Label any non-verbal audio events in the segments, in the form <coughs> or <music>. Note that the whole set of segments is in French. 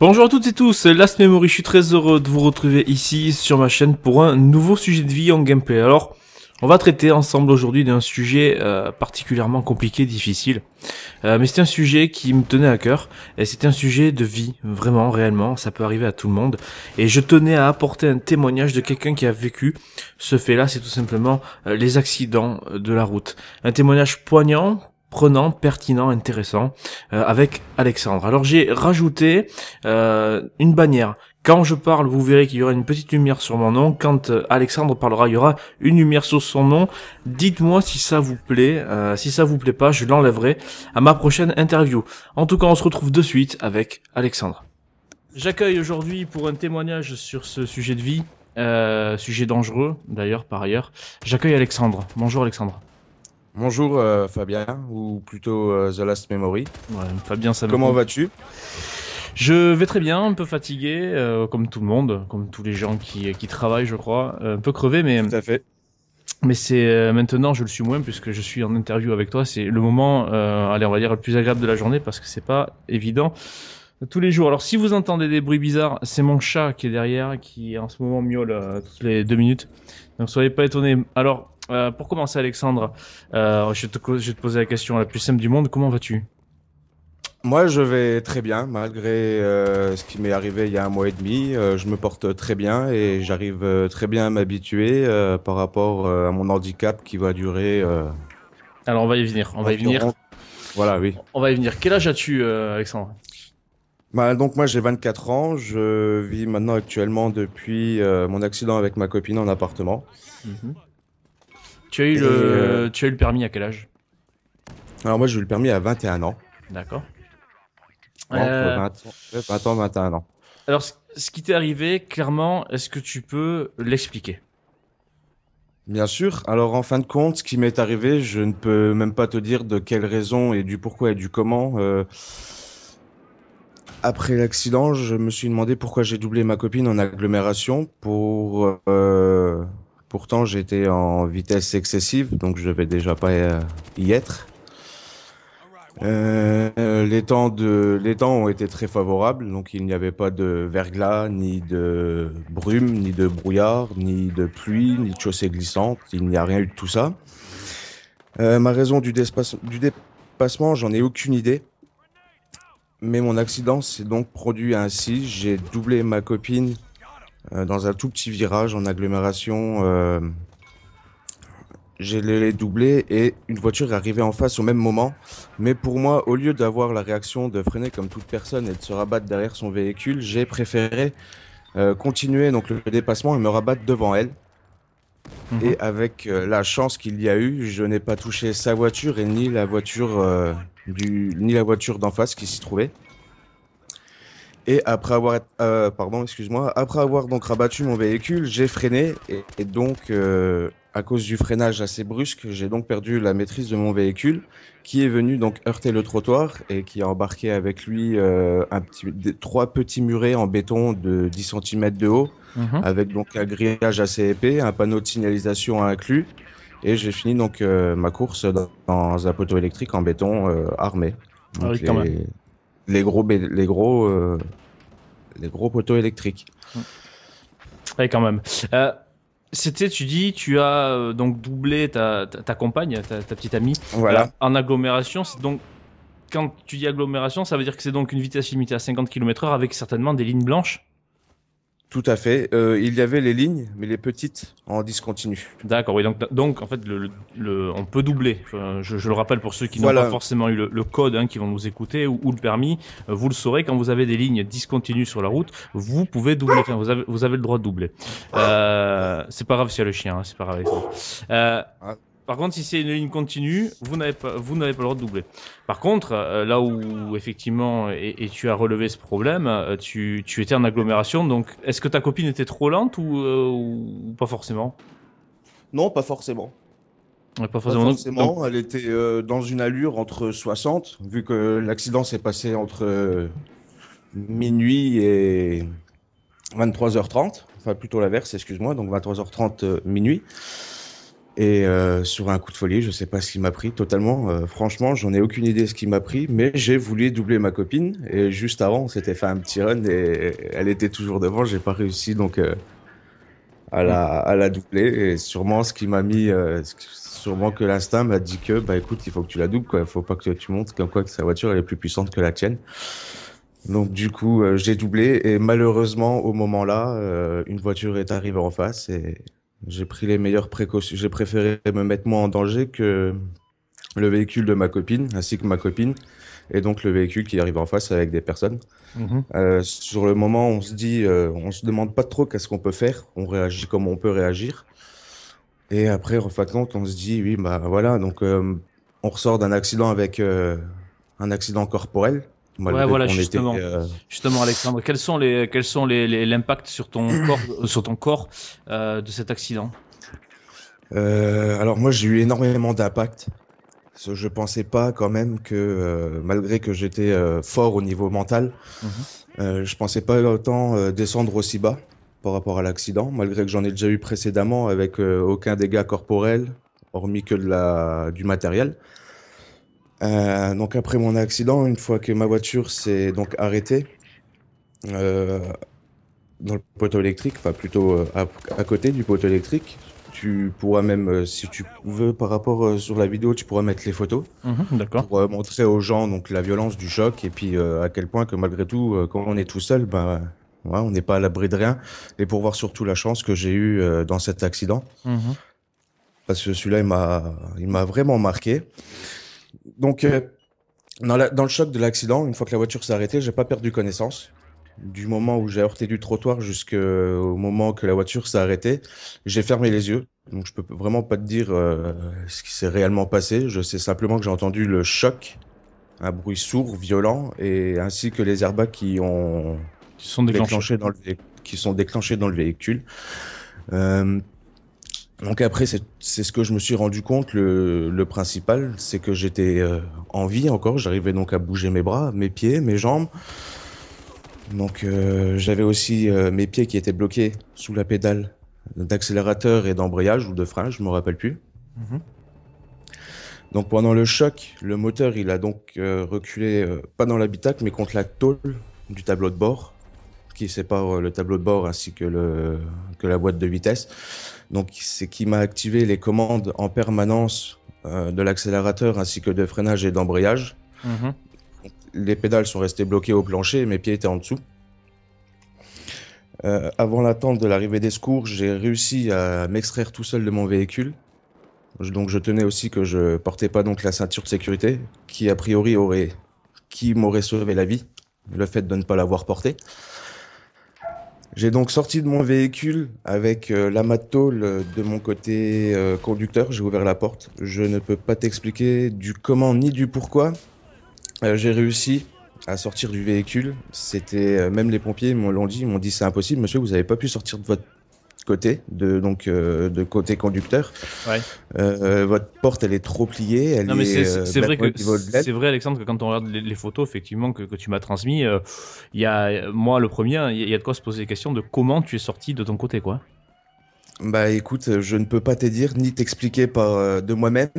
Bonjour à toutes et tous, Last Memory, je suis très heureux de vous retrouver ici sur ma chaîne pour un nouveau sujet de vie en gameplay. Alors, on va traiter ensemble aujourd'hui d'un sujet euh, particulièrement compliqué, difficile. Euh, mais c'était un sujet qui me tenait à cœur, et c'était un sujet de vie, vraiment, réellement, ça peut arriver à tout le monde. Et je tenais à apporter un témoignage de quelqu'un qui a vécu ce fait-là, c'est tout simplement euh, les accidents de la route. Un témoignage poignant, prenant, pertinent, intéressant euh, avec Alexandre. Alors j'ai rajouté une bannière quand je parle, vous verrez qu'il y aura une petite lumière sur mon nom. Quand euh, Alexandre parlera, il y aura une lumière sur son nom. Dites-moi si ça vous plaît. Euh, si ça vous plaît pas, je l'enlèverai à ma prochaine interview. En tout cas, on se retrouve de suite avec Alexandre. J'accueille aujourd'hui pour un témoignage sur ce sujet de vie, euh, sujet dangereux d'ailleurs par ailleurs. J'accueille Alexandre. Bonjour Alexandre. Bonjour Fabien, ou plutôt The Last Memory. Fabien, ça Comment vas-tu je vais très bien, un peu fatigué, euh, comme tout le monde, comme tous les gens qui, qui travaillent, je crois. Euh, un peu crevé, mais. fait. Mais c'est euh, maintenant, je le suis moins puisque je suis en interview avec toi. C'est le moment, allez, on va dire le plus agréable de la journée parce que c'est pas évident tous les jours. Alors si vous entendez des bruits bizarres, c'est mon chat qui est derrière, qui en ce moment miaule toutes les deux minutes. Donc soyez pas étonnés. Alors pour commencer Alexandre, je, te, je vais te poser la question la plus simple du monde. Comment vas-tu moi, je vais très bien, malgré euh, ce qui m'est arrivé il y a un mois et demi. Euh, je me porte très bien et j'arrive euh, très bien à m'habituer par rapport à mon handicap qui va durer. Alors, on va y venir. On va y venir. Voilà, oui. On va y venir. Quel âge as-tu, Alexandre bah, donc moi j'ai 24 ans, je vis maintenant actuellement depuis mon accident avec ma copine en appartement. Mhm. tu as eu le permis à quel âge Alors moi j'ai eu le permis à 21 ans. D'accord. Entre 20, 21 Alors, ce qui t'est arrivé, clairement, est-ce que tu peux l'expliquer Bien sûr. Alors, en fin de compte, ce qui m'est arrivé, je ne peux même pas te dire de quelle raison et du pourquoi et du comment. Euh, après l'accident, je me suis demandé pourquoi j'ai doublé ma copine en agglomération. Pour euh, pourtant, j'étais en vitesse excessive, donc je vais déjà pas euh, y être. Euh, les temps de les temps ont été très favorables, donc il n'y avait pas de verglas, ni de brume, ni de brouillard, ni de pluie, ni de chaussée glissante. Il n'y a rien eu de tout ça. Euh, ma raison du, dépassement, j'en ai aucune idée. Mais mon accident s'est donc produit ainsi. J'ai doublé ma copine euh, dans un tout petit virage en agglomération j'ai les doublé et une voiture est arrivée en face au même moment. Mais pour moi, au lieu d'avoir la réaction de freiner comme toute personne et de se rabattre derrière son véhicule, j'ai préféré euh, continuer donc le dépassement et me rabattre devant elle. Mhm. Et avec euh, la chance qu'il y a eu, je n'ai pas touché sa voiture et ni la voiture euh, du ni la voiture d'en face qui s'y trouvait. Et après avoir, pardon, excuse-moi, après avoir donc rabattu mon véhicule, j'ai freiné et donc à cause du freinage assez brusque, j'ai donc perdu la maîtrise de mon véhicule, qui est venu donc heurter le trottoir et qui a embarqué avec lui euh, un petit, trois petits murets en béton de 10 cm de haut, mhm. avec donc un grillage assez épais, un panneau de signalisation inclus, et j'ai fini donc euh, ma course dans, un poteau électrique en béton euh, armé. Ah donc, oui, quand les, même. les, gros, les gros, euh, les gros poteaux électriques. Oui, quand même. C'était, tu dis, tu as euh, donc doublé ta, ta, compagne, ta, petite amie, voilà. Euh, en agglomération. C'est donc, quand tu dis agglomération, ça veut dire que c'est donc une vitesse limitée à 50 km/h avec certainement des lignes blanches tout à fait. Euh, il y avait les lignes, mais les petites en discontinu. D'accord, oui. Donc, donc en fait, le, on peut doubler. je, le rappelle pour ceux qui n'ont pas forcément eu le, code, hein, qui vont nous écouter, ou, le permis. Euh, vous le saurez, quand vous avez des lignes discontinues sur la route, vous pouvez doubler. vous, avez, vous avez le droit de doubler. Euh, c'est pas grave s'il y a le chien, hein, c'est pas grave. Par contre, si c'est une ligne continue, vous n'avez pas, vous n'avez pas le droit de doubler. Par contre, euh, là où effectivement, et, tu as relevé ce problème, euh, tu, tu, étais en agglomération, donc est-ce que ta copine était trop lente ou, euh, pas forcément Non, pas forcément. pas forcément. Elle était dans une allure entre 60, vu que l'accident s'est passé entre minuit et 23h30, enfin plutôt l'inverse, excuse-moi, donc 23h30 minuit. Et euh, sur un coup de folie, je ne sais pas ce qui m'a pris totalement. Euh, franchement, j'en ai aucune idée ce qui m'a pris, mais j'ai voulu doubler ma copine. Et juste avant, on s'était fait un petit run et elle était toujours devant. J'ai pas réussi donc euh, à, la, à la doubler. Et sûrement, ce qui m'a mis, sûrement que l'instinct m'a dit que, bah écoute, il faut que tu la doubles, quoi. Il faut pas que tu montes comme quoi que sa voiture elle est plus puissante que la tienne. Donc du coup, j'ai doublé et malheureusement, au moment là, une voiture est arrivée en face et j'ai pris les meilleures précautions. J'ai préféré me mettre moins en danger que le véhicule de ma copine, ainsi que ma copine, et donc le véhicule qui arrive en face avec des personnes. Mhm. Euh, sur le moment, on se dit, euh, on se demande pas trop qu'est-ce qu'on peut faire. On réagit comme on peut réagir. Et après, en on se dit, oui, bah voilà. Donc, euh, on ressort d'un accident avec un accident corporel voilà, euh, justement. Alexandre, quels sont les, quels sont l'impact sur ton <coughs> corps, euh, sur ton corps euh, de cet accident Alors moi, j'ai eu énormément d'impact. Je pensais pas quand même que, malgré que j'étais fort au niveau mental, je mhm. je pensais pas autant descendre aussi bas par rapport à l'accident, malgré que j'en ai déjà eu précédemment avec aucun dégât corporel, hormis que de la, du matériel. Euh, donc après mon accident, une fois que ma voiture s'est donc arrêtée euh, dans le poteau électrique, enfin plutôt euh, à, côté du poteau électrique, tu pourras même, si tu veux, par rapport sur la vidéo, tu pourras mettre les photos mhm, D'accord. pour montrer aux gens donc la violence du choc et puis à quel point que malgré tout, quand on est tout seul, bah, on n'est pas à l'abri de rien. Et pour voir surtout la chance que j'ai eue dans cet accident. Mhm. Parce que celui-là, il m'a vraiment marqué. Donc, euh, dans, le choc de l'accident, une fois que la voiture s'est arrêtée, j'ai pas perdu connaissance. Du moment où j'ai heurté du trottoir jusqu'au moment que la voiture s'est arrêtée, j'ai fermé les yeux. Donc, je peux vraiment pas te dire euh, ce qui s'est réellement passé. Je sais simplement que j'ai entendu le choc, un bruit sourd, violent, et ainsi que les airbags qui ont sont déclenchés, dans le qui sont déclenchés dans le véhicule. Euh, donc après, c'est ce que je me suis rendu compte. Le, principal, c'est que j'étais euh, en vie encore. J'arrivais donc à bouger mes bras, mes pieds, mes jambes. Donc euh, j'avais aussi euh, mes pieds qui étaient bloqués sous la pédale d'accélérateur et d'embrayage ou de frein, je me rappelle plus. Mhm. Donc pendant le choc, le moteur il a donc reculé pas dans l'habitacle mais contre la tôle du tableau de bord qui sépare euh, le tableau de bord ainsi que, le, que la boîte de vitesse. Donc c'est qui m'a activé les commandes en permanence euh, de l'accélérateur ainsi que de freinage et d'embrayage. Mm-hmm. Les pédales sont restées bloquées au plancher mes pieds étaient en dessous. Euh, avant l'attente de l'arrivée des secours, j'ai réussi à m'extraire tout seul de mon véhicule. Donc je tenais aussi que je portais pas donc la ceinture de sécurité, qui a priori aurait, qui m'aurait sauvé la vie, le fait de ne pas l'avoir portée. J'ai donc sorti de mon véhicule avec euh, la euh, de mon côté euh, conducteur. J'ai ouvert la porte. Je ne peux pas t'expliquer du comment ni du pourquoi. j'ai réussi à sortir du véhicule. C'était même les pompiers m'ont dit. Ils m'ont dit c'est impossible, monsieur. Vous n'avez pas pu sortir de votre côté, de, donc euh, de côté conducteur. Euh, votre porte, elle est trop pliée. Elle non, mais euh, c'est vrai, vrai, Alexandre, que quand on regarde les, photos, effectivement, que, tu m'as transmis, il moi, le premier, hein, il y, a de quoi se poser des questions de comment tu es sorti de ton côté, quoi. Bah écoute, je ne peux pas te dire ni t'expliquer de moi-même,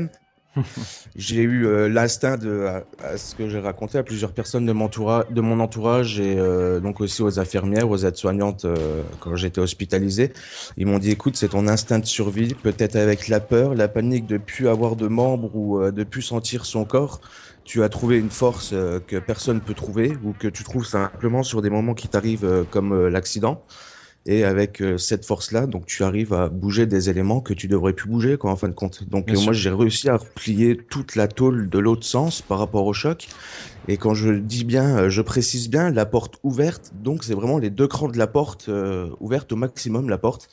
<laughs> j'ai eu euh, l'instinct de à, ce que j'ai raconté à plusieurs personnes de mon, entourage, et euh, donc aussi aux infirmières, aux aides-soignantes euh, quand j'étais hospitalisé. Ils m'ont dit écoute, c'est ton instinct de survie, peut-être avec la peur, la panique de plus avoir de membres ou de plus sentir son corps. Tu as trouvé une force que personne peut trouver ou que tu trouves simplement sur des moments qui t'arrivent comme l'accident. Et avec euh, cette force-là, donc tu arrives à bouger des éléments que tu devrais plus bouger, quoi, en fin de compte. Donc euh, moi, j'ai réussi à replier toute la tôle de l'autre sens par rapport au choc. Et quand je dis bien, euh, je précise bien la porte ouverte. Donc c'est vraiment les deux crans de la porte ouverte au maximum la porte.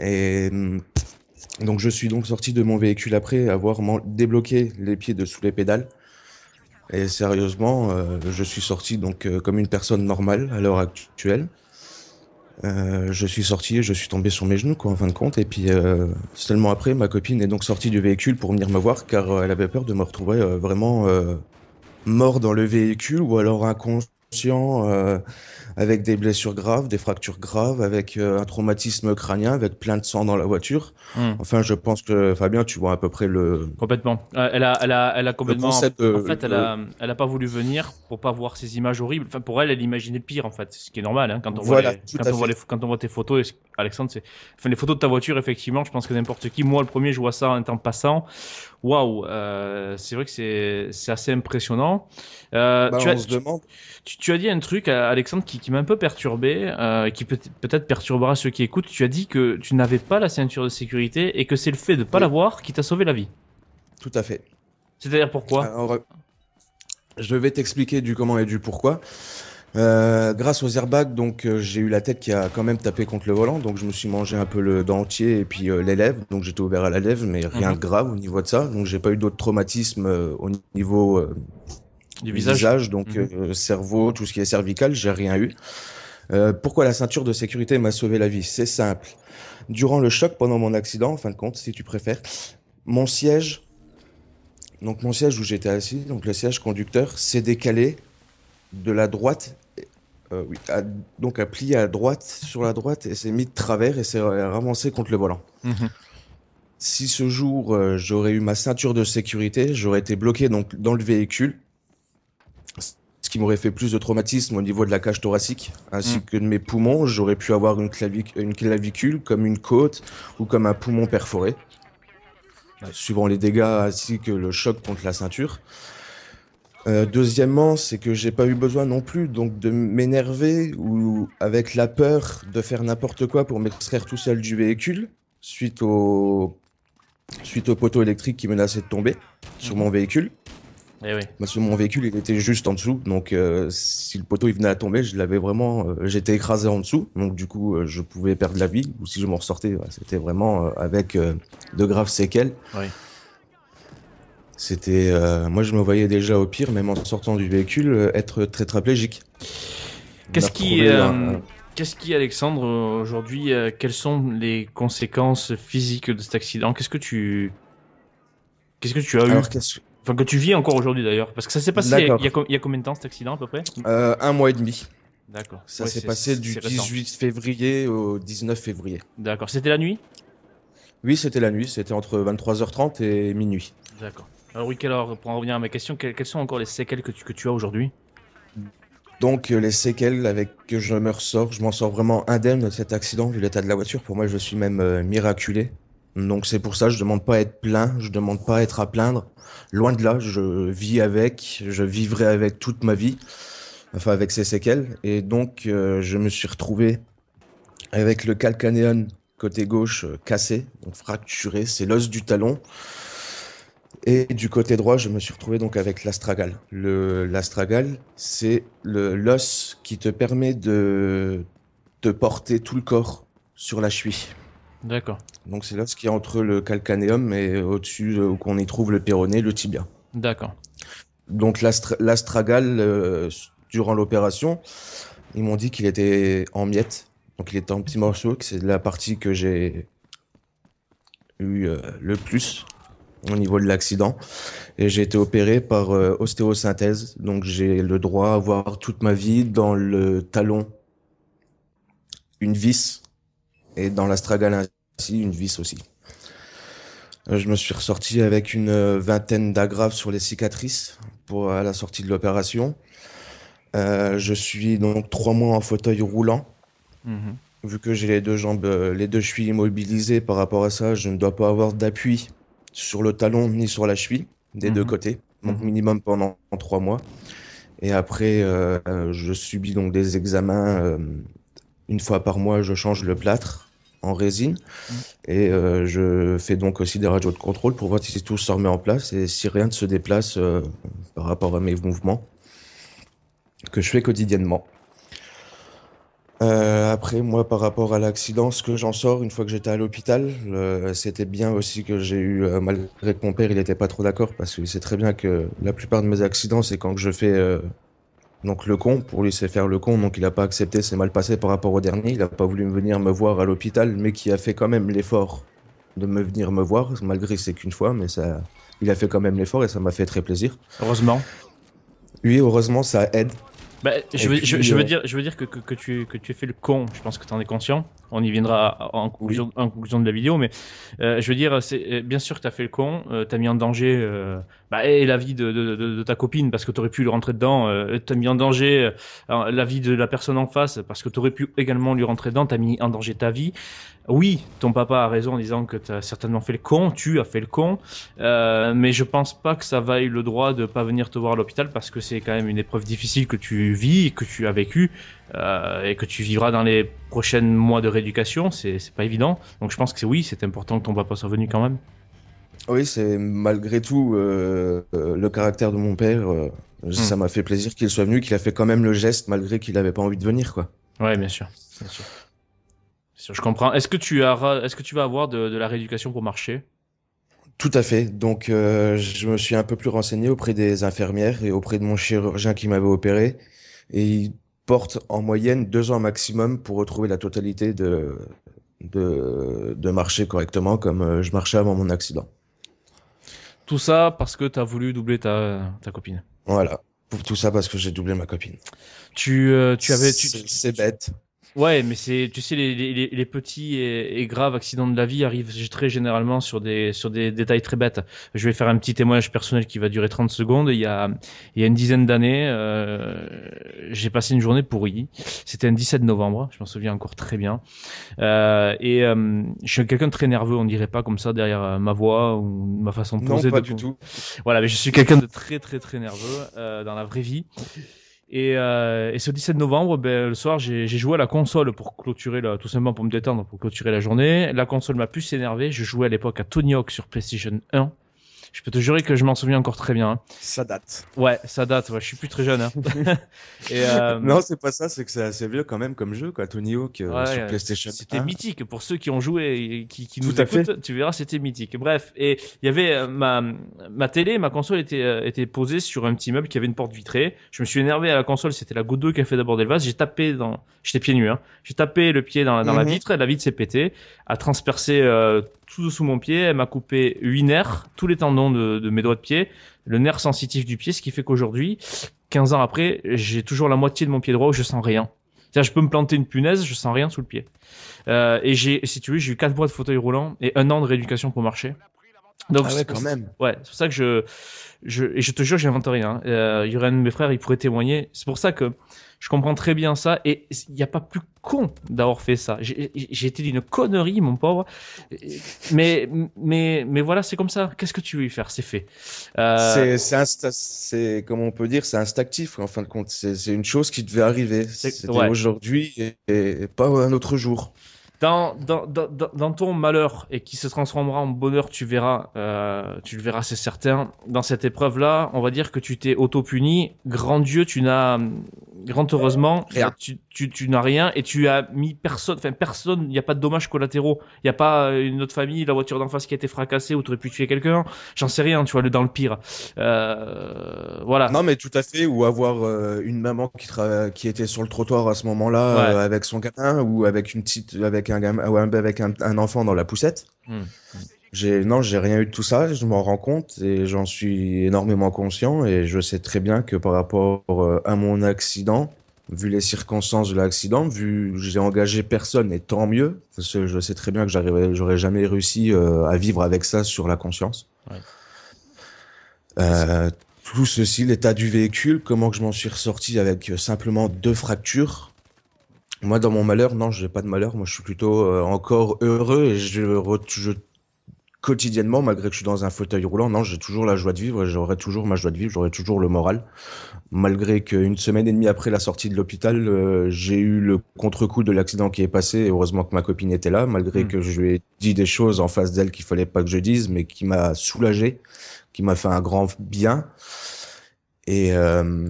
Et mm, donc je suis donc sorti de mon véhicule après avoir débloqué les pieds dessous sous les pédales. Et sérieusement, je suis sorti donc comme une personne normale à l'heure actuelle. Euh, je suis sorti, je suis tombé sur mes genoux, quoi, en fin de compte. Et puis, euh, seulement après, ma copine est donc sortie du véhicule pour venir me voir, car euh, elle avait peur de me retrouver vraiment mort dans le véhicule ou alors inconscient avec des blessures graves, des fractures graves, avec euh, un traumatisme crânien, avec plein de sang dans la voiture. Hmm. Enfin, je pense que Fabien, tu vois à peu près le. Complètement. Euh, elle, a, elle, a, elle a complètement. Euh, en, fait, elle, a, elle pas voulu venir pour pas voir ces images horribles. Enfin, pour elle, elle imaginait pire, en fait, ce qui est normal. Hein, quand, on voit quand, on voit tes photos, Alexandre, c'est. Enfin, les photos de ta voiture, effectivement, je pense que n'importe qui, moi le premier, je vois ça en temps passant. Waouh, c'est vrai que c'est assez impressionnant. Bah, tu, as, tu, as, dit un truc, Alexandre, qui, qui m'a un peu perturbé, euh, qui peut- peut-être perturbera ceux qui écoutent. Tu as dit que tu n'avais pas la ceinture de sécurité et que c'est le fait de ne pas l'avoir qui t'a sauvé la vie. Tout à fait. C'est-à-dire pourquoi je vais t'expliquer du comment et du pourquoi. Euh, grâce aux airbags, donc euh, j'ai eu la tête qui a quand même tapé contre le volant, donc je me suis mangé un peu le dentier et puis euh, les donc j'étais ouvert à la lèvre, mais rien de mhm. grave au niveau de ça, donc j'ai pas eu d'autres traumatismes au niveau du, visage. donc mhm. euh, cerveau, tout ce qui est cervical, j'ai rien eu. Euh, pourquoi la ceinture de sécurité m'a sauvé la vie C'est simple. Durant le choc, pendant mon accident, en fin de compte, si tu préfères, mon siège, donc mon siège où j'étais assis, donc le siège conducteur, s'est décalé de la droite, euh, donc a plié à droite sur la droite et s'est mis de travers et s'est avancé contre le volant. Mhm. Si ce jour j'aurais eu ma ceinture de sécurité, j'aurais été bloqué donc dans le véhicule ce qui m'aurait fait plus de traumatisme au niveau de la cage thoracique ainsi mm. que de mes poumons. J'aurais pu avoir une, clavicule comme une côte ou comme un poumon perforé, suivant les dégâts ainsi que le choc contre la ceinture. Euh, deuxièmement, c'est que j'ai pas eu besoin non plus donc de m'énerver ou avec la peur de faire n'importe quoi pour m'extraire tout seul du véhicule suite au suite au poteau électrique qui menaçait de tomber sur mm-hmm. mon véhicule. Eh Parce que mon véhicule, était juste en dessous. Donc, euh, si le poteau il venait à tomber, je l'avais vraiment, euh, j'étais écrasé en dessous. Donc, du coup, euh, je pouvais perdre la vie. Ou si je m'en ressortais, c'était vraiment avec de graves séquelles. C'était, moi, je me voyais déjà au pire, même en sortant du véhicule, être très Qu'est-ce qui, qu'est-ce qui, Alexandre, aujourd'hui, quelles sont les conséquences physiques de cet accident Qu'est-ce que tu, qu'est-ce que tu as eu Enfin, que tu vis encore aujourd'hui d'ailleurs. Parce que ça s'est passé il y, a, combien de temps cet accident à peu près euh, Un mois et demi. D'accord. Ça s'est passé du 18 février au 19 février. D'accord. C'était la nuit Oui, c'était la nuit. C'était entre 23h30 et minuit. D'accord. Alors, oui, alors, pour en revenir à ma question, quelles sont encore les séquelles que tu, as aujourd'hui donc euh, les séquelles avec que je me ressors, je m'en sors vraiment indemne de cet accident vu l'état de la voiture. Pour moi, je suis même euh, miraculé. Donc c'est pour ça je ne demande pas à être plein, je demande pas à être à plaindre. Loin de là, je vis avec, je vivrai avec toute ma vie, enfin avec ces séquelles. Et donc euh, je me suis retrouvé avec le calcanéon côté gauche euh, cassé, donc fracturé, c'est l'os du talon. Et du côté droit, je me suis retrouvé donc avec l'astragale. Le l'astragale, c'est le l'os qui te permet de de porter tout le corps sur la cheville. D'accord. Donc c'est là ce qu'il y a entre le calcanéum et euh, au-dessus euh, où on y trouve le péroné, le tibia. D'accord. Donc l'astragale, euh, durant l'opération, ils m'ont dit qu'il était en miettes. Donc il était en petits morceaux, c'est la partie que j'ai eu le plus au niveau de l'accident. Et j'ai été opéré par ostéosynthèse. Donc j'ai le droit à avoir toute ma vie dans le talon une vis et dans l'astragale une vis aussi. Euh, je me suis ressorti avec une euh, vingtaine d'agrafes sur les cicatrices pour, à la sortie de l'opération. Euh, je suis donc trois mois en fauteuil roulant. Mhm. Vu que j'ai les deux jambes, les deux chevilles immobilisées par rapport à ça, je ne dois pas avoir d'appui sur le talon ni sur la cheville des deux mhm. côtés. Donc mhm. minimum pendant trois mois. Et après, je subis donc des examens. une fois par mois, je change le plâtre en résine. Et euh, je fais donc aussi des radios de contrôle pour voir si tout se remet en place et si rien ne se déplace euh, par rapport à mes mouvements que je fais quotidiennement. Euh, après, moi, par rapport à l'accident, ce que j'en sors une fois que j'étais à l'hôpital, c'était bien aussi que j'ai eu, malgré que mon père, il n'était pas trop d'accord, parce qu'il sait très bien que la plupart de mes accidents, c'est quand je fais donc le con, pour lui c'est faire le con, donc il n'a pas accepté, c'est mal passé par rapport au dernier, il a pas voulu venir me voir à l'hôpital, mais qui a fait quand même l'effort de me venir me voir, malgré c'est qu'une fois, mais ça, il a fait quand même l'effort et ça m'a fait très plaisir. Heureusement. Oui, heureusement, ça aide. Bah, je, veux, euh, dire, je veux dire que, tu, que tu as fait le con, je pense que tu en es conscient on y viendra en conclusion, de la vidéo, mais euh, je veux dire, c'est, euh, bien sûr que tu as fait le con, euh, tu as mis en danger bah, et la vie de, ta copine parce que tu aurais pu lui rentrer dedans, tu as mis en danger la vie de la personne en face parce que tu aurais pu également lui rentrer dedans, tu as mis en danger ta vie. Oui, ton papa a raison en disant que tu as certainement fait le con, tu as fait le con, mais je pense pas que ça vaille le droit de pas venir te voir à l'hôpital parce que c'est quand même une épreuve difficile que tu vis, et que tu as vécue. Euh, et que tu vivras dans les prochains mois de rééducation, c'est pas évident. Donc je pense que oui, c'est important que ton papa soit venu quand même. Oui, c'est malgré tout euh, euh, le caractère de mon père. Hmm. Ça m'a fait plaisir qu'il soit venu, qu'il a fait quand même le geste malgré qu'il n'avait pas envie de venir, quoi. Ouais, bien sûr, bien sûr. Je comprends. Est-ce que tu as, est-ce que tu vas avoir de, la rééducation pour marcher tout à fait. Donc, je me suis un peu plus renseigné auprès des infirmières et auprès de mon chirurgien qui m'avait opéré. Et porte en moyenne deux ans maximum pour retrouver la totalité de, de, de marcher correctement comme euh, je marchais avant mon accident. Tout ça parce que tu as voulu doubler ta, ta copine. Voilà. tout ça parce que j'ai doublé ma copine. Tu, euh, tu avais. Tu, c'est bête. Ouais, mais c'est, tu sais, les, les, les petits et, graves accidents de la vie arrivent très généralement sur des, sur des détails très bêtes. Je vais faire un petit témoignage personnel qui va durer 30 secondes. Il y a, il y a une dizaine d'années, euh, j'ai passé une journée pourrie. C'était un 17 novembre, je m'en souviens encore très bien. Euh, et euh, je suis quelqu'un de très nerveux, on dirait pas comme ça derrière euh, ma voix ou ma façon de poser. Non, pas du tout. Voilà, mais je suis quelqu'un de très, très, très nerveux euh, dans la vraie vie. Et, euh, et, ce 17 novembre, ben, le soir, j'ai joué à la console pour clôturer, la, tout simplement pour me détendre, pour clôturer la journée. La console m'a pu s'énerver. Je jouais à l'époque à Tony Hawk sur PlayStation 1. Je peux te jurer que je m'en souviens encore très bien. Hein. Ça date. Ouais, ça date. Ouais, je suis plus très jeune. Hein. <laughs> et, euh... Non, c'est pas ça. C'est que c'est assez vieux quand même comme jeu, quoi. Tony Hawk euh, sur PlayStation. C'était mythique pour ceux qui ont joué et qui, qui nous Fait. Tu verras, c'était mythique. Bref, et il y avait euh, ma ma télé, ma console était euh, était posée sur un petit meuble qui avait une porte vitrée. Je me suis énervé à la console. C'était la goutte 2 qui a fait d'abord le vase. J'ai tapé dans. J'étais pieds nus. Hein. J'ai tapé le pied dans, dans la mhm. vitre. Et la vitre s'est pétée, a transpercé euh, sous mon pied. Elle m'a coupé huit nerfs, tous les tendons de, mes doigts de pied, le nerf sensitif du pied, ce qui fait qu'aujourd'hui, 15 ans après, j'ai toujours la moitié de mon pied droit où je sens rien. Ça, je peux me planter une punaise, je sens rien sous le pied. Euh, et j'ai, si tu veux, j'ai eu quatre mois de fauteuil roulant et un an de rééducation pour marcher. Donc, ah ouais, quand même. Ouais, c'est pour ça que je, je, et je te jure, j'invente rien. Il euh, y aurait un de mes frères, il pourrait témoigner. C'est pour ça que je comprends très bien ça. Et il n'y a pas plus con d'avoir fait ça. J'ai été d'une connerie, mon pauvre. Mais, mais, mais voilà, c'est comme ça. Qu'est-ce que tu veux y faire C'est fait. Euh, c'est, comme on peut dire, c'est instinctif. En fin de compte, c'est une chose qui devait arriver. C'était aujourd'hui et, pas un autre jour dans, ton malheur et qui se transformera en bonheur, tu verras, euh, tu le verras, c'est certain. Dans cette épreuve-là, on va dire que tu t'es auto-puni. Grand Dieu, tu n'as, euh, grand heureusement, tu, n'as rien et tu as mis personne, enfin personne, il n'y a pas de dommages collatéraux, il n'y a pas euh, une autre famille, la voiture d'en face qui a été fracassée ou tu aurais pu tuer quelqu'un, j'en sais rien, tu vois, le dans le pire. Euh, voilà. Non mais tout à fait, ou avoir euh, une maman qui, était sur le trottoir à ce moment-là avec son gamin ou avec une petite, avec un gamin, avec un, enfant dans la poussette. Non, hmm. J'ai non, j'ai rien eu de tout ça. Je m'en rends compte et j'en suis énormément conscient et je sais très bien que par rapport à mon accident, vu les circonstances de l'accident, vu j'ai engagé personne et tant mieux, parce que je sais très bien que j'aurais jamais réussi euh, à vivre avec ça sur la conscience. Euh, tout ceci, l'état du véhicule, comment que je m'en suis ressorti avec euh, simplement deux fractures. Moi, dans mon malheur, non, je n'ai pas de malheur. Moi, je suis plutôt encore heureux et je quotidiennement, malgré que je suis dans un fauteuil roulant, non, j'ai toujours la joie de vivre et j'aurai toujours ma joie de vivre, j'aurai toujours le moral. Malgré qu'une semaine et demie après la sortie de l'hôpital, euh, j'ai eu le contre-coup de l'accident qui est passé et heureusement que ma copine était là, malgré hmm. que je lui ai dit des choses en face d'elle qu'il fallait pas que je dise, mais qui m'a soulagé, qui m'a fait un grand bien. Et euh,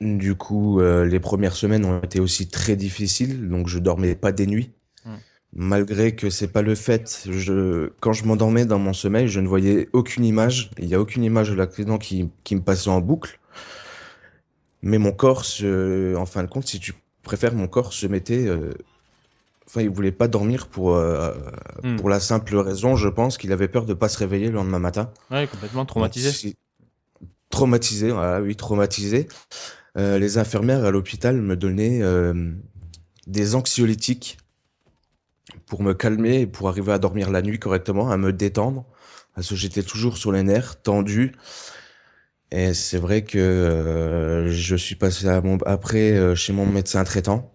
du coup, euh, les premières semaines ont été aussi très difficiles, donc je dormais pas des nuits. Hmm malgré que c'est pas le fait. quand je m'endormais dans mon sommeil, je ne voyais aucune image. Il n'y a aucune image de l'accident qui, qui me passait en boucle. Mais mon corps, en fin de compte, si tu préfères, mon corps se mettait. Euh, enfin, il voulait pas dormir pour, euh, hmm. pour la simple raison, je pense, qu'il avait peur de pas se réveiller le lendemain matin. Oui, complètement traumatisé. Traumatisé, ah oui, traumatisé. Euh, les infirmières à l'hôpital me donnaient des anxiolytiques pour me calmer et pour arriver à dormir la nuit correctement, à me détendre, parce que j'étais toujours sur les nerfs, tendu. Et c'est vrai que euh, je suis passé à mon, après euh, chez mon médecin traitant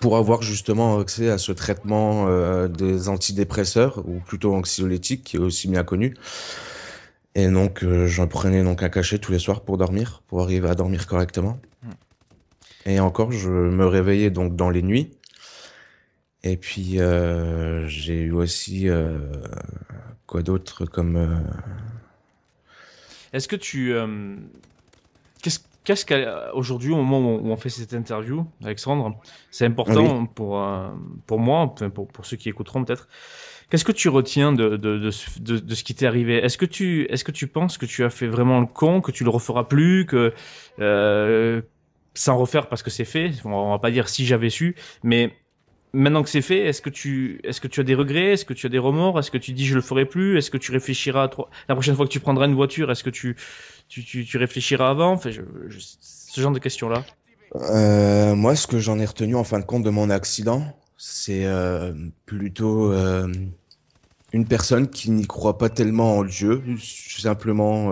pour avoir justement accès à ce traitement euh, des antidépresseurs ou plutôt anxiolytiques qui est aussi bien connu. Et donc j'en prenais donc un cachet tous les soirs pour dormir, pour arriver à dormir correctement. Hmm. Et encore, je me réveillais donc dans les nuits et puis, euh, j'ai eu aussi. Euh, quoi d'autre comme. Euh, est-ce que tu. Qu'est-ce qu'est-ce qu'aujourd'hui, au moment où on fait cette interview, Alexandre, c'est important pour, pour moi, pour, pour ceux qui écouteront peut-être, qu'est-ce que tu retiens de, de, de, ce qui t'est arrivé Est-ce que, tu, est -ce que tu penses que tu as fait vraiment le con, que tu le referas plus, que sans refaire parce que c'est fait, on va pas dire si j'avais su, mais maintenant que c'est fait, est-ce que tu, est-ce que tu as des regrets, est-ce que tu as des remords, est-ce que tu dis je le ferai plus, est-ce que tu réfléchiras à la prochaine fois que tu prendras une voiture, est-ce que tu, tu, tu, réfléchiras avant, enfin, ce genre de questions là. Euh, moi, ce que j'en ai retenu en fin de compte de mon accident, c'est euh, plutôt euh, une personne qui n'y croit pas tellement en Dieu, simplement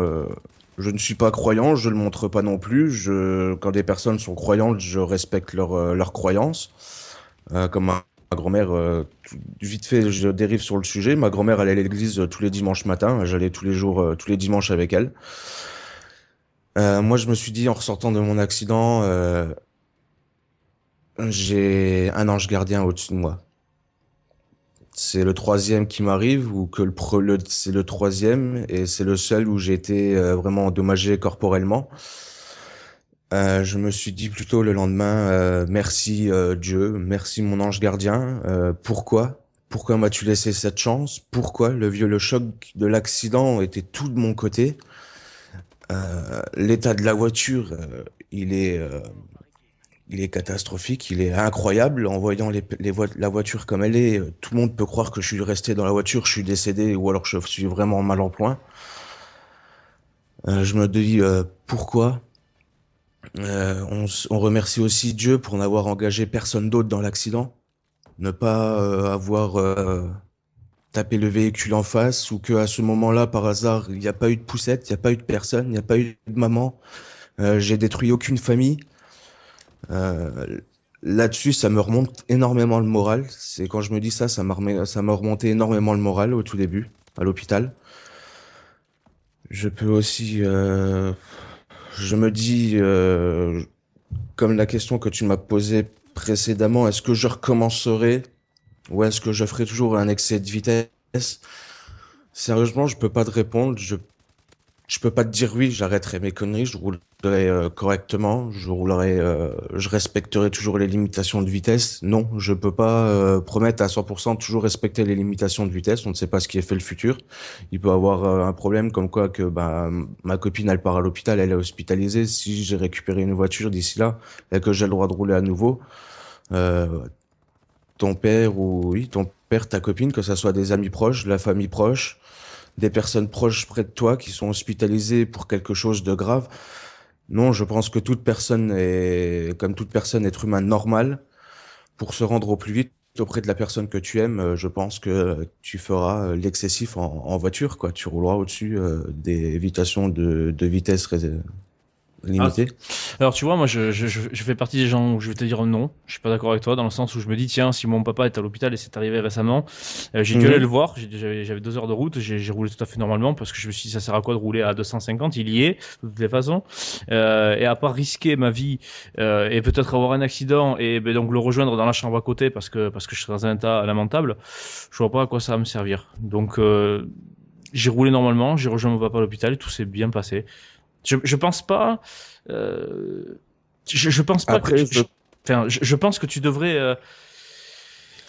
je ne suis pas croyant, je ne le montre pas non plus. Je, quand des personnes sont croyantes, je respecte leur, leur croyance. Euh, comme ma, grand-mère, euh, vite fait, je dérive sur le sujet. Ma grand-mère allait à l'église euh, tous les dimanches matin. J'allais tous les jours, tous les dimanches avec elle. moi, je me suis dit en ressortant de mon accident, j'ai un ange gardien au-dessus de moi c'est le troisième qui m'arrive ou que le, le c'est le troisième et c'est le seul où j'ai été vraiment endommagé corporellement. Euh, je me suis dit plutôt le lendemain, euh, merci euh, Dieu, merci mon ange gardien. Euh, pourquoi Pourquoi m'as-tu laissé cette chance Pourquoi le vieux le choc de l'accident était tout de mon côté euh, L'état de la voiture, il est, il est catastrophique, il est incroyable. En voyant les, la voiture comme elle est, tout le monde peut croire que je suis resté dans la voiture, je suis décédé ou alors je suis vraiment mal en point. je me dis pourquoi euh, on, remercie aussi Dieu pour n'avoir engagé personne d'autre dans l'accident, ne pas euh, avoir euh, tapé le véhicule en face ou que à ce moment-là, par hasard, il n'y a pas eu de poussette, il n'y a pas eu de personne, il n'y a pas eu de maman. J'ai détruit aucune famille. Là-dessus, ça me remonte énormément le moral. C'est quand je me dis ça, ça m'a remonté énormément le moral au tout début, à l'hôpital. Je peux aussi je me dis, euh, comme la question que tu m'as posée précédemment, est-ce que je recommencerai ou est-ce que je ferai toujours un excès de vitesse Sérieusement, je peux pas te répondre. Je je peux pas te dire oui, j'arrêterai mes conneries, je roulerai euh, correctement, je roulerai, euh, je respecterai toujours les limitations de vitesse. Non, je peux pas euh, promettre à 100% toujours respecter les limitations de vitesse. On ne sait pas ce qui est fait le futur. Il peut avoir un problème comme quoi que bah, ma copine elle part à l'hôpital, elle est hospitalisée. Si j'ai récupéré une voiture d'ici là et que j'ai le droit de rouler à nouveau, ton père ou oui, ton père, ta copine, que ça soit des amis proches, la famille proche des personnes proches près de toi qui sont hospitalisées pour quelque chose de grave. Non, je pense que toute personne est, comme toute personne, être humain normal, pour se rendre au plus vite auprès de la personne que tu aimes, euh, je pense que tu feras euh, l'excessif en, voiture, quoi. Tu rouleras au-dessus euh, des évitations de, de vitesse ah. alors tu vois, moi je, fais partie des gens où je vais te dire non, je suis pas d'accord avec toi dans le sens où je me dis tiens si mon papa est à l'hôpital et c'est arrivé récemment, euh, j'ai dû mhm. aller le voir, j'avais deux heures de route, j'ai roulé tout à fait normalement parce que je me suis dit ça sert à quoi de rouler à 250, il y est de toutes les façons euh, et à part risquer ma vie euh, et peut-être avoir un accident et ben, donc le rejoindre dans la chambre à côté parce que parce que je serais dans un état lamentable, je vois pas à quoi ça va me servir. Donc j'ai roulé normalement, j'ai rejoint mon papa à l'hôpital, tout s'est bien passé. Je, pense pas. Euh, je, pense pas que. Je, pense que tu devrais. Euh,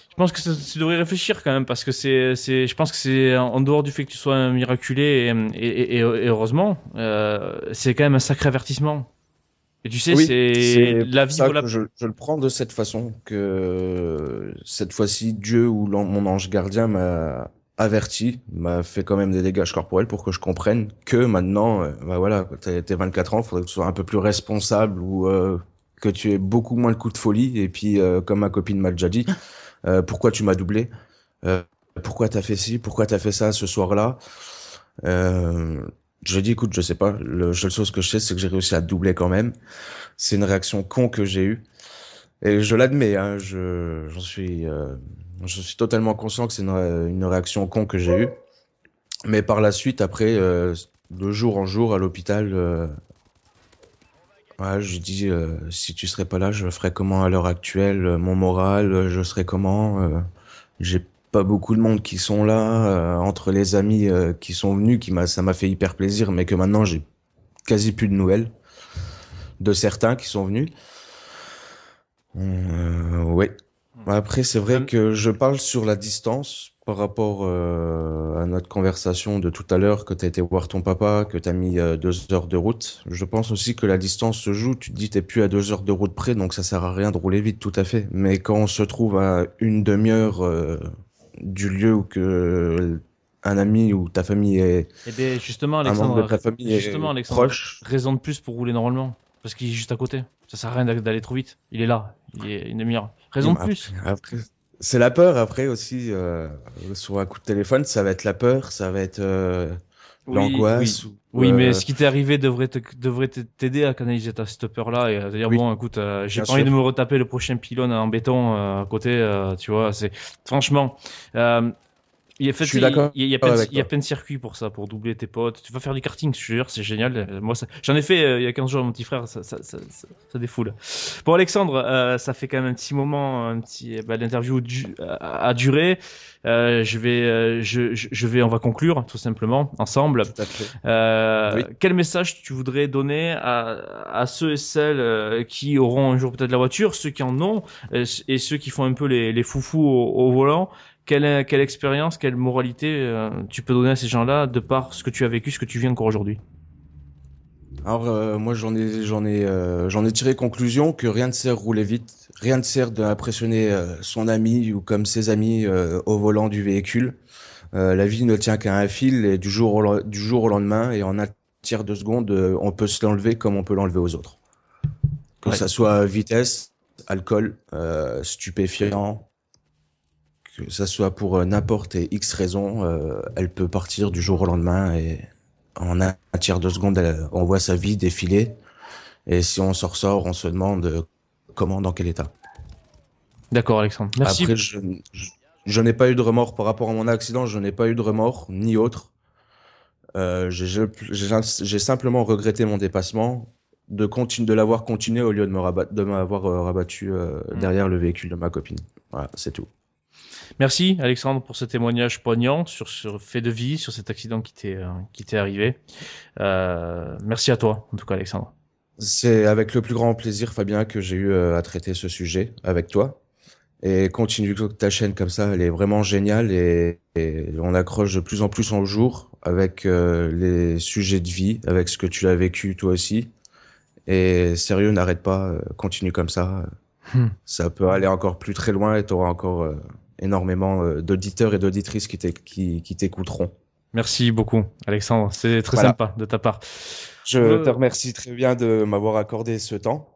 je pense que tu devrais réfléchir quand même parce que c'est, c'est, je pense que c'est en dehors du fait que tu sois un miraculé et, heureusement, euh, c'est quand même un sacré avertissement. Et tu sais, c'est la vie. Je, je, le prends de cette façon que cette fois-ci, Dieu ou mon ange gardien m'a averti, m'a bah, fait quand même des dégâts corporels pour que je comprenne que maintenant, euh, bah voilà, t'es 24 ans, il faudrait que tu sois un peu plus responsable ou euh, que tu aies beaucoup moins le coup de folie. Et puis, euh, comme ma copine m'a déjà dit, pourquoi tu m'as doublé Pourquoi t'as fait ci Pourquoi t'as fait ça ce soir-là je dit, écoute, je sais pas. Le seule chose que je sais, c'est que j'ai réussi à doubler quand même. C'est une réaction con que j'ai eue. Et je l'admets, hein, j'en suis, je suis totalement conscient que c'est une, réaction con que j'ai eue. Mais par la suite, après, euh, de jour en jour à l'hôpital, euh, ouais, je dis euh, si tu serais pas là, je ferais comment à l'heure actuelle Mon moral, je serais comment J'ai pas beaucoup de monde qui sont là. entre les amis qui sont venus, qui ça m'a fait hyper plaisir, mais que maintenant j'ai quasi plus de nouvelles de certains qui sont venus. Ouais. Mm. Bah, après, c'est vrai que je parle sur la distance par rapport euh, à notre conversation de tout à l'heure, que tu as été voir ton papa, que tu as mis euh, deux heures de route. Je pense aussi que la distance se joue. Tu te dis, tu plus à deux heures de route près, donc ça sert à rien de rouler vite, tout à fait. Mais quand on se trouve à une demi-heure euh, du lieu où un ami ou ta famille est. Eh bien, justement, Alexandre, famille justement, proche. raison de plus pour rouler normalement. Parce qu'il est juste à côté. Ça sert à rien d'aller trop vite. Il est là. Il est une Raison de plus. c'est la peur. Après aussi, euh, sur un coup de téléphone, ça va être la peur, ça va être euh, oui, l'angoisse. Oui, mais euh, ce qui t'est arrivé devrait devrait t'aider à canaliser ta, cette peur-là et à dire bon, écoute, j'ai pas envie de me retaper le prochain pylône en béton à côté. tu vois, c'est franchement. Il y a, fait, je suis d'accord. Il, y a plein, de circuits pour ça, pour doubler tes potes. Tu vas faire du karting, je jure, c'est génial. Euh, moi, j'en ai fait euh, il y a 15 jours, mon petit frère, ça, ça, ça, ça défoule. Bon, Alexandre, euh, ça fait quand même un petit moment, un petit, bah, l'interview du, a, duré. Euh, je vais, je, je, vais, on va conclure hein, tout simplement ensemble. Quel message tu voudrais donner à, à ceux et celles qui auront un jour peut-être la voiture, ceux qui en ont et ceux qui font un peu les, les foufous au, au volant? quelle, expérience, quelle moralité euh, tu peux donner à ces gens-là de par ce que tu as vécu, ce que tu de encore aujourd'hui Alors euh, moi j'en ai j'en ai euh, j'en ai tiré conclusion que rien ne sert rouler vite, rien ne sert d'impressionner son ami ou comme ses amis au volant du véhicule. la vie ne tient qu'à un fil et du jour au, du jour au lendemain et en un tiers de seconde on peut se l'enlever comme on peut l'enlever aux autres. Que ce ça soit vitesse, alcool, stupéfiant, que ça soit pour euh, n'importe X raison, euh, elle peut partir du jour au lendemain et en un tiers de seconde, on voit sa vie défiler. Et si on s'en ressort, on se demande euh, comment, dans quel état. D'accord, Alexandre. Merci. Après, je, n'ai pas eu de remords par rapport à mon accident, je n'ai pas eu de remords, ni autre. J'ai simplement regretté mon dépassement de, de l'avoir continué au lieu de m'avoir rabattre, rabattu m'avoir mm. rabattu derrière le véhicule de ma copine. Voilà, c'est tout. Merci Alexandre pour ce témoignage poignant sur ce fait de vie, sur cet accident qui t'est euh, arrivé. Euh, merci à toi en tout cas Alexandre. C'est avec le plus grand plaisir Fabien que j'ai eu euh, à traiter ce sujet avec toi. Et continue ta chaîne comme ça, elle est vraiment géniale et, on accroche de plus en plus en jour avec les sujets de vie, avec ce que tu as vécu toi aussi. Et sérieux, n'arrête pas, continue comme ça. Hmm. Ça peut aller encore plus très loin et tu auras encore énormément euh, d'auditeurs et d'auditrices qui t'écouteront. Merci beaucoup, Alexandre. C'est très sympa de ta part. Je euh, te remercie très bien de m'avoir accordé ce temps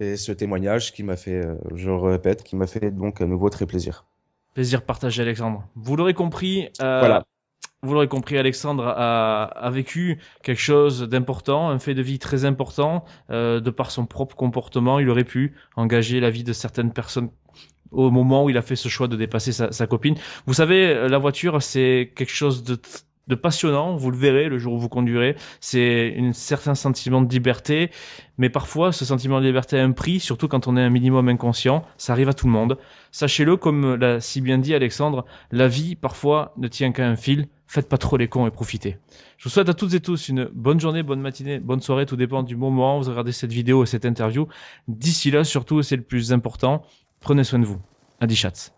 et ce témoignage qui m'a fait, euh, je répète, qui m'a fait donc à nouveau très plaisir. Plaisir partagé, Alexandre. Vous l'aurez compris. Voilà. Vous l'aurez compris, Alexandre a, vécu quelque chose d'important, un fait de vie très important. de par son propre comportement, il aurait pu engager la vie de certaines personnes au moment où il a fait ce choix de dépasser sa, copine. Vous savez, la voiture, c'est quelque chose de de passionnant, vous le verrez le jour où vous conduirez, c'est un certain sentiment de liberté, mais parfois ce sentiment de liberté a un prix, surtout quand on est un minimum inconscient, ça arrive à tout le monde. Sachez-le, comme l'a si bien dit Alexandre, la vie parfois ne tient qu'à un fil, faites pas trop les cons et profitez. Je vous souhaite à toutes et tous une bonne journée, bonne matinée, bonne soirée, tout dépend du moment où vous regardez cette vidéo et cette interview. D'ici là, surtout, c'est le plus important, Prenez soin de vous. Adichatz.